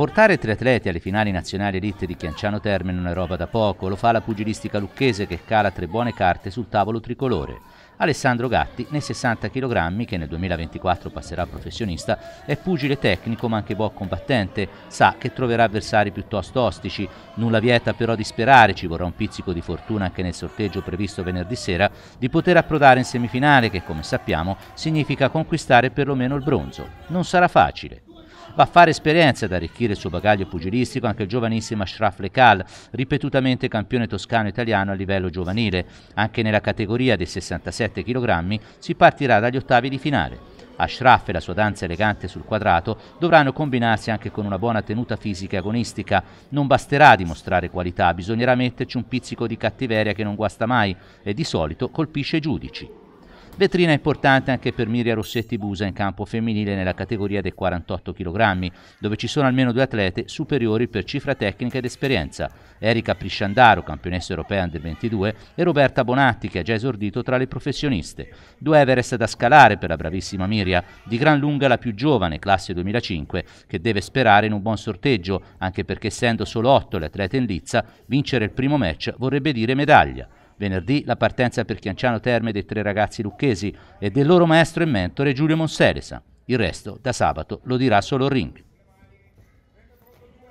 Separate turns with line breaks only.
Portare tre atleti alle finali nazionali elite di Chianciano Terme non è roba da poco, lo fa la pugilistica lucchese che cala tre buone carte sul tavolo tricolore. Alessandro Gatti, nei 60 kg, che nel 2024 passerà professionista, è pugile tecnico ma anche buon combattente, sa che troverà avversari piuttosto ostici, nulla vieta però di sperare, ci vorrà un pizzico di fortuna anche nel sorteggio previsto venerdì sera, di poter approdare in semifinale che come sappiamo significa conquistare perlomeno il bronzo. Non sarà facile. Va a fare esperienza ed arricchire il suo bagaglio pugilistico anche il giovanissimo Ashraf Lecal, ripetutamente campione toscano italiano a livello giovanile. Anche nella categoria dei 67 kg si partirà dagli ottavi di finale. Ashraf e la sua danza elegante sul quadrato dovranno combinarsi anche con una buona tenuta fisica e agonistica. Non basterà dimostrare qualità, bisognerà metterci un pizzico di cattiveria che non guasta mai e di solito colpisce i giudici. Vetrina importante anche per Miria Rossetti Busa in campo femminile nella categoria dei 48 kg, dove ci sono almeno due atlete superiori per cifra tecnica ed esperienza, Erika Prisciandaro, campionessa europea del 22, e Roberta Bonatti, che ha già esordito tra le professioniste. Due Everest da scalare per la bravissima Miria, di gran lunga la più giovane, classe 2005, che deve sperare in un buon sorteggio, anche perché essendo solo otto le atlete in lizza, vincere il primo match vorrebbe dire medaglia. Venerdì la partenza per Chianciano Terme dei tre ragazzi lucchesi e del loro maestro e mentore Giulio Monseresa. Il resto da sabato lo dirà solo Ring.